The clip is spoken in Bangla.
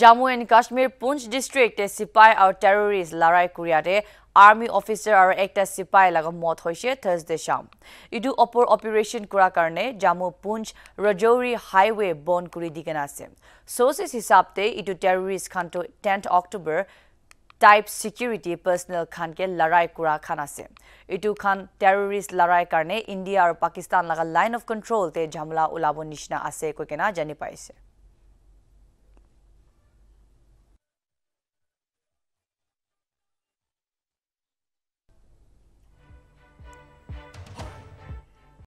Jammu and Kashmir Punch district te sipai aru terrorist larai kuria de army officer aru ekta sipai laga mot hoise Thursday sham. Idu opor operation kura karne Jammu Punch Rajouri highway bon kuri diken ase. Sources hisabte idu terrorist khan to 10th October type security personnel খানকে লড়াই করা খান আছে এইটো খান টেররিস্ট লড়াই কাৰণে ইণ্ডিয়া আৰু পাকিস্তান লগা লাইন অফ কণ্ট্ৰলতে ঝামেলা ওলাব নিচিনা আছে কৈ কেনা জানি পাইছে